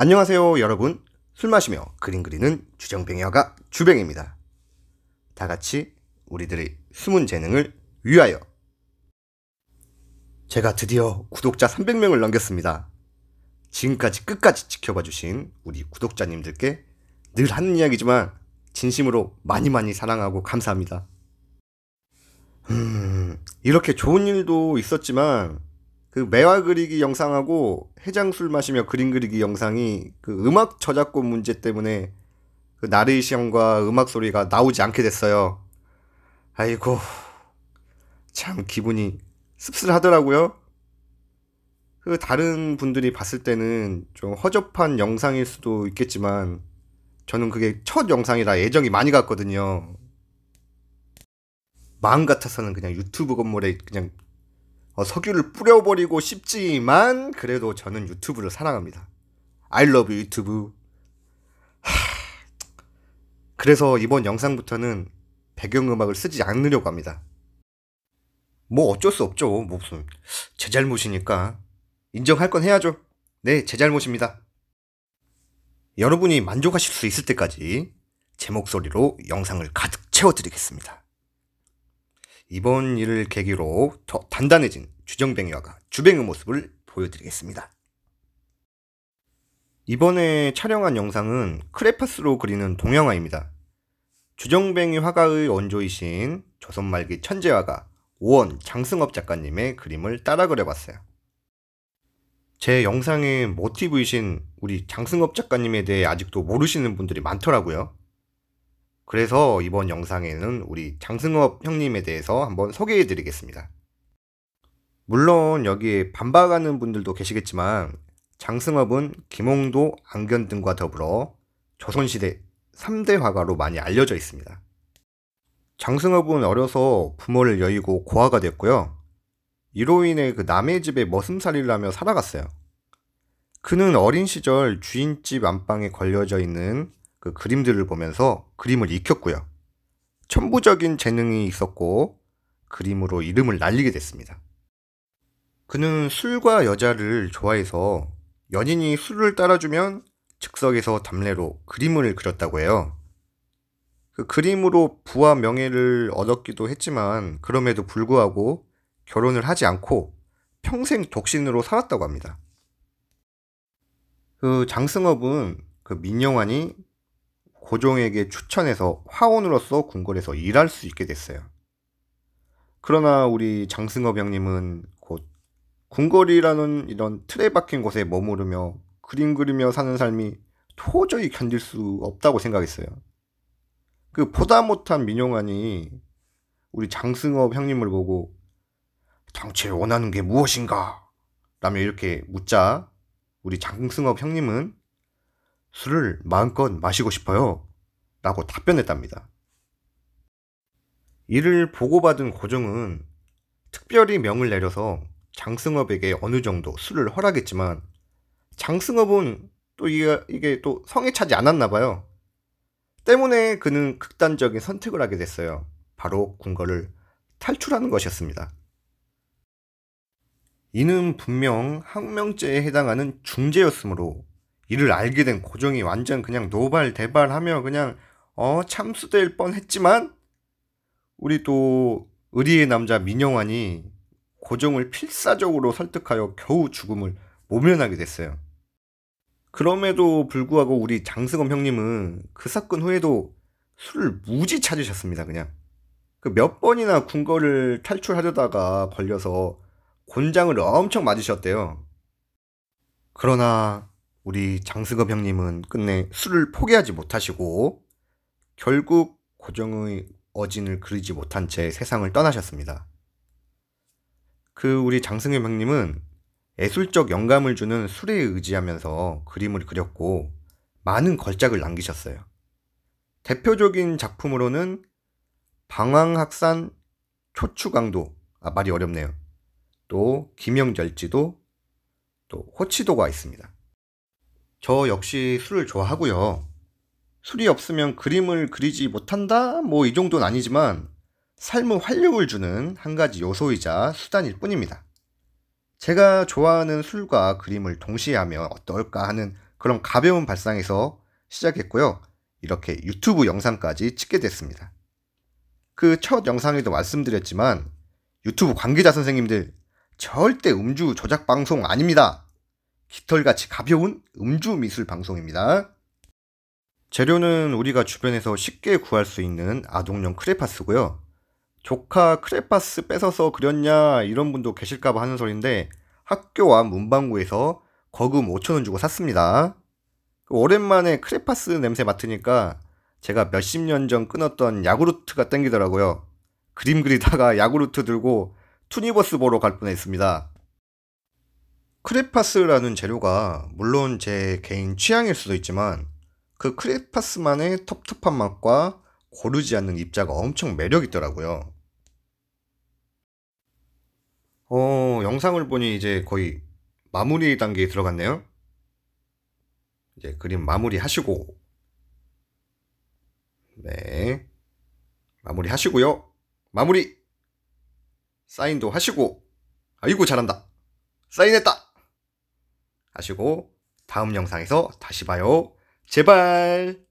안녕하세요, 여러분. 술 마시며 그림 그리는 주정뱅이화가 주뱅입니다. 다 같이 우리들의 숨은 재능을 위하여. 제가 드디어 구독자 300명을 넘겼습니다. 지금까지 끝까지 지켜봐 주신 우리 구독자님들께 늘 하는 이야기지만 진심으로 많이 많이 사랑하고 감사합니다. 음, 이렇게 좋은 일도 있었지만 그 매화 그리기 영상하고 해장술 마시며 그림 그리기 영상이 그 음악 저작권 문제 때문에 그 나레이션과 음악 소리가 나오지 않게 됐어요. 아이고 참 기분이 씁쓸하더라고요. 그 다른 분들이 봤을 때는 좀 허접한 영상일 수도 있겠지만 저는 그게 첫 영상이라 애정이 많이 갔거든요. 마음 같아서는 그냥 유튜브 건물에 그냥 어, 석유를 뿌려버리고 싶지만 그래도 저는 유튜브를 사랑합니다. I love 유튜브. 하... 그래서 이번 영상부터는 배경음악을 쓰지 않으려고 합니다. 뭐 어쩔 수 없죠. 무슨 제 잘못이니까 인정할 건 해야죠. 네, 제 잘못입니다. 여러분이 만족하실 수 있을 때까지 제 목소리로 영상을 가득 채워드리겠습니다. 이번 일을 계기로 더 단단해진 주정뱅이와가 주뱅의 모습을 보여드리겠습니다. 이번에 촬영한 영상은 크레파스로 그리는 동양화입니다. 주정뱅이 화가의 원조이신 조선 말기 천재화가 오원 장승업 작가님의 그림을 따라 그려봤어요. 제 영상의 모티브이신 우리 장승업 작가님에 대해 아직도 모르시는 분들이 많더라고요. 그래서 이번 영상에는 우리 장승업 형님에 대해서 한번 소개해 드리겠습니다. 물론 여기에 반박하는 분들도 계시겠지만 장승업은 김홍도, 안견 등과 더불어 조선시대 3대 화가로 많이 알려져 있습니다. 장승업은 어려서 부모를 여의고 고아가 됐고요. 이로 인해 그 남의 집에 머슴살이를 하며 살아갔어요. 그는 어린 시절 주인집 안방에 걸려져 있는 그 그림들을 보면서 그림을 익혔고요. 천부적인 재능이 있었고 그림으로 이름을 날리게 됐습니다. 그는 술과 여자를 좋아해서 연인이 술을 따라주면 즉석에서 담례로 그림을 그렸다고 해요. 그 그림으로 부와 명예를 얻었기도 했지만 그럼에도 불구하고 결혼을 하지 않고 평생 독신으로 살았다고 합니다. 그 장승업은 그 민영환이 고종에게 추천해서 화원으로서 궁궐에서 일할 수 있게 됐어요. 그러나 우리 장승업 형님은 곧 궁궐이라는 이런 틀에 박힌 곳에 머무르며 그림 그리며 사는 삶이 도저히 견딜 수 없다고 생각했어요. 그 보다 못한 민용안이 우리 장승업 형님을 보고 당최 원하는 게 무엇인가? 라며 이렇게 묻자 우리 장승업 형님은 술을 마음껏 마시고 싶어요. 라고 답변했답니다. 이를 보고받은 고종은 특별히 명을 내려서 장승업에게 어느 정도 술을 허락했지만 장승업은 또 이게, 이게 또 성에 차지 않았나 봐요. 때문에 그는 극단적인 선택을 하게 됐어요. 바로 궁궐을 탈출하는 것이었습니다. 이는 분명 항명죄에 해당하는 중죄였으므로 이를 알게 된 고종이 완전 그냥 노발대발하며 그냥 어 참수될 뻔했지만 우리 또 의리의 남자 민영환이 고종을 필사적으로 설득하여 겨우 죽음을 모면하게 됐어요. 그럼에도 불구하고 우리 장승엄 형님은 그 사건 후에도 술을 무지 찾으셨습니다. 그냥 그몇 번이나 궁궐을 탈출하려다가 걸려서 곤장을 엄청 맞으셨대요. 그러나 우리 장승업 형님은 끝내 술을 포기하지 못하시고 결국 고정의 어진을 그리지 못한 채 세상을 떠나셨습니다. 그 우리 장승엽 형님은 예술적 영감을 주는 술에 의지하면서 그림을 그렸고 많은 걸작을 남기셨어요. 대표적인 작품으로는 방황학산 초추강도 아 말이 어렵네요. 또 김영절지도 또 호치도가 있습니다. 저 역시 술을 좋아하고요. 술이 없으면 그림을 그리지 못한다? 뭐 이 정도는 아니지만 삶은 활력을 주는 한 가지 요소이자 수단일 뿐입니다. 제가 좋아하는 술과 그림을 동시에 하면 어떨까 하는 그런 가벼운 발상에서 시작했고요. 이렇게 유튜브 영상까지 찍게 됐습니다. 그 첫 영상에도 말씀드렸지만 유튜브 관계자 선생님들 절대 음주 조작 방송 아닙니다. 깃털같이 가벼운 음주 미술 방송입니다. 재료는 우리가 주변에서 쉽게 구할 수 있는 아동용 크레파스고요. 조카 크레파스 뺏어서 그렸냐 이런 분도 계실까봐 하는 소리인데 학교 앞 문방구에서 거금 5천원 주고 샀습니다. 오랜만에 크레파스 냄새 맡으니까 제가 몇십 년 전 끊었던 야구르트가 땡기더라고요. 그림 그리다가 야구르트 들고 투니버스 보러 갈 뻔했습니다. 크레파스라는 재료가 물론 제 개인 취향일 수도 있지만 그 크레파스만의 텁텁한 맛과 고르지 않는 입자가 엄청 매력 있더라고요. 어, 영상을 보니 이제 거의 마무리 단계에 들어갔네요. 이제 그림 마무리 하시고, 네. 마무리 하시고요. 마무리! 사인도 하시고, 아이고, 잘한다. 사인했다! 하시고 다음 영상에서 다시 봐요. 제발!